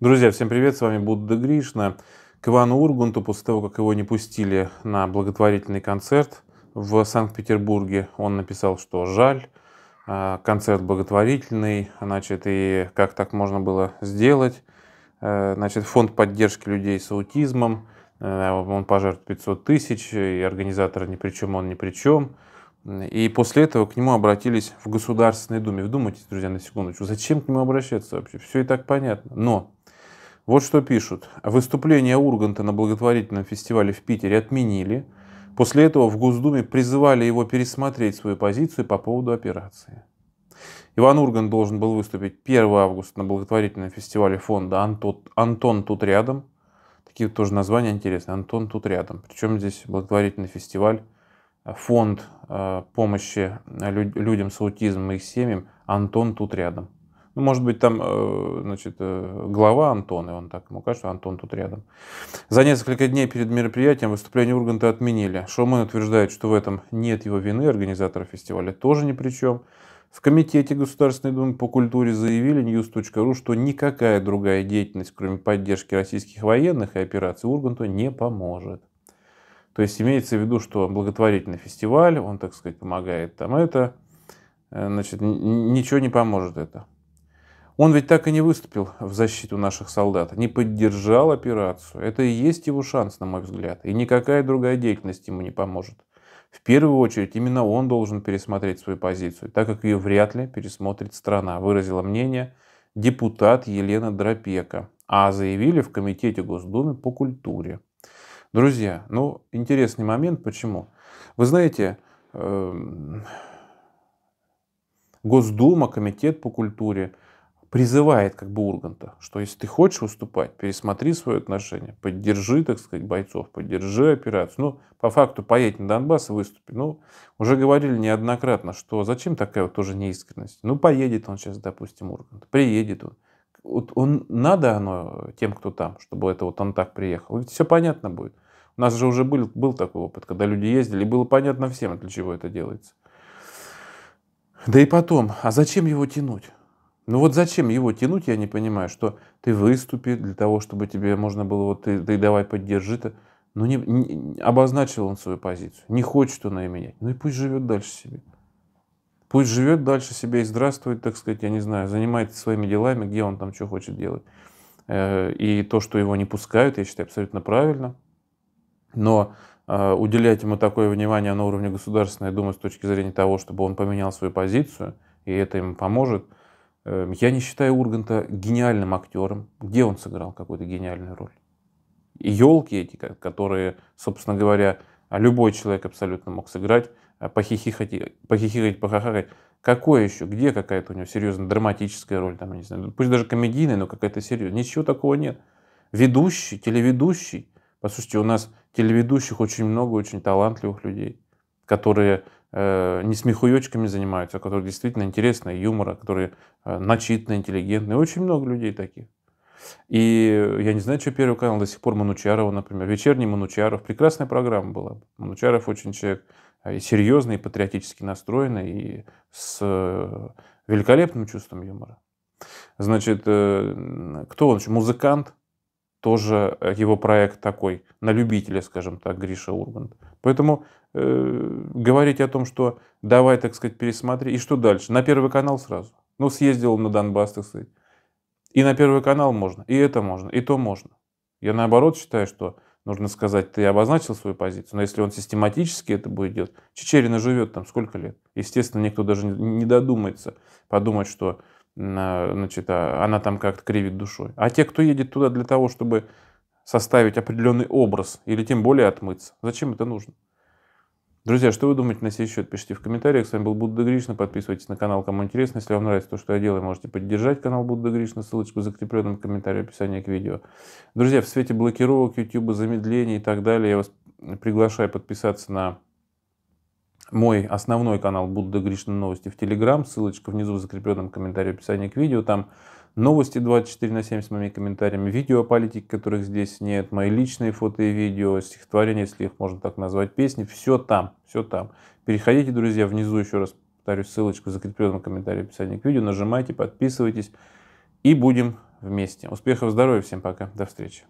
Друзья, всем привет, с вами Будда Гришна. К Ивану Урганту, после того, как его не пустили на благотворительный концерт в Санкт-Петербурге, он написал, что жаль, а, концерт благотворительный, значит, и как так можно было сделать. Э, значит, фонд поддержки людей с аутизмом, э, он пожертвует 500 тысяч, и организатора ни при чем, он ни при чем. И после этого к нему обратились в Государственной Думе. Вдумайтесь, друзья, на секундочку, зачем к нему обращаться вообще? Все и так понятно. Но вот что пишут. Выступление Урганта на благотворительном фестивале в Питере отменили. После этого в Госдуме призывали его пересмотреть свою позицию по поводу операции. Иван Ургант должен был выступить 1 августа на благотворительном фестивале фонда «Антон, тут рядом». Такие тоже названия интересные. «Антон тут рядом». Причем здесь благотворительный фестиваль, э, фонд э, помощи э, людям с аутизмом и их семьям «Антон тут рядом». Ну, может быть, там, э, значит, э, глава Антон, и он так ему кажется, Антон тут рядом. За несколько дней перед мероприятием выступление Урганта отменили. Шоумен утверждает, что в этом нет его вины, организаторы фестиваля тоже ни при чем. В Комитете Государственной Думы по культуре заявили news.ru, что никакая другая деятельность, кроме поддержки российских военных и операций Урганта, не поможет. То есть имеется в виду, что благотворительный фестиваль, он, так сказать, помогает там это, э, значит, ничего не поможет это. Он ведь так и не выступил в защиту наших солдат, не поддержал операцию. Это и есть его шанс, на мой взгляд. И никакая другая деятельность ему не поможет. В первую очередь именно он должен пересмотреть свою позицию, так как ее вряд ли пересмотрит страна, выразила мнение депутат Елена Дропека, а заявили в Комитете Госдумы по культуре. Друзья, ну интересный момент, почему? Вы знаете, эм, Госдума, Комитет по культуре – призывает как бы Урганта, что если ты хочешь выступать, пересмотри свои отношения, поддержи, так сказать, бойцов, поддержи операцию. Ну, по факту поедь на Донбасс и выступи. Ну, уже говорили неоднократно, что зачем такая вот тоже неискренность? Ну, поедет он сейчас, допустим, Ургант, приедет он. Вот он, надо оно тем, кто там, чтобы это вот он так приехал. Ведь все понятно будет. У нас же уже был, был такой опыт, когда люди ездили, и было понятно всем, для чего это делается. Да и потом, а зачем его тянуть? Ну вот зачем его тянуть, я не понимаю, что ты выступи для того, чтобы тебе можно было, вот ты, ты давай поддержи-то. Но не, не, обозначил он свою позицию. Не хочет он ее менять. Ну и пусть живет дальше себе. Пусть живет дальше себе и здравствует, так сказать, я не знаю, занимается своими делами, где он там что хочет делать. Э, и то, что его не пускают, я считаю абсолютно правильно. Но э, уделять ему такое внимание а на уровне Государственной Думы с точки зрения того, чтобы он поменял свою позицию, и это ему поможет – Эм, я не считаю Урганта гениальным актером. Где он сыграл какую-то гениальную роль? И елки эти, которые, собственно говоря, а, любой человек абсолютно мог сыграть, а, Похихихать, похихихать, похахахать. Какое еще? Где какая-то у него серьезная драматическая роль, там, я не знаю, ну, пусть даже комедийная, но какая-то серьезная. Ничего такого нет. Ведущий, телеведущий. Послушайте, у нас телеведущих очень много, очень талантливых людей, которые Э, не смехуечками занимаются, а которые действительно интересны, юмора, которые э, начитанные, интеллигентные. Очень много людей таких. И я не знаю, что Первый канал до сих пор Манучарова, например. Вечерний Манучаров. Прекрасная программа была. Манучаров очень человек э, и серьезный, и патриотически настроенный, и с великолепным чувством юмора. Значит, кто он? Музыкант, тоже э, его проект такой, на любителя, скажем так, Гриша Ургант. Поэтому э, говорить о том, что давай, так сказать, пересмотри, и что дальше? На Первый канал сразу. Ну, съездил на Донбасс, так сказать. И на Первый канал можно, и это можно, и то можно. Я наоборот считаю, что нужно сказать, ты обозначил свою позицию, но если он систематически это будет делать, Чечерина живет там сколько лет? Естественно, никто даже не додумается подумать, что значит, а, она там как-то кривит душой. А те, кто едет туда для того, чтобы составить определенный образ или тем более отмыться, зачем это нужно? Друзья, что вы думаете на сей счет? Пишите в комментариях. С вами был Будда Гришна. Подписывайтесь на канал, кому интересно. Если вам нравится то, что я делаю, можете поддержать канал Будда Гришна. Ссылочку в закрепленном комментарии описании к видео. Друзья, в свете блокировок YouTube, замедлений и так далее, я вас приглашаю подписаться на мой основной канал Будда Гришна Новости в Телеграм. Ссылочка внизу в закрепленном комментарии в описании к видео. Там новости 24 на 7 с моими комментариями, видео о политике, которых здесь нет, мои личные фото и видео, стихотворения, если их можно так назвать, песни. Все там, все там. Переходите, друзья, внизу еще раз повторю ссылочку в закрепленном комментарии в описании к видео. Нажимайте, подписывайтесь и будем вместе. Успехов, здоровья всем пока. До встречи.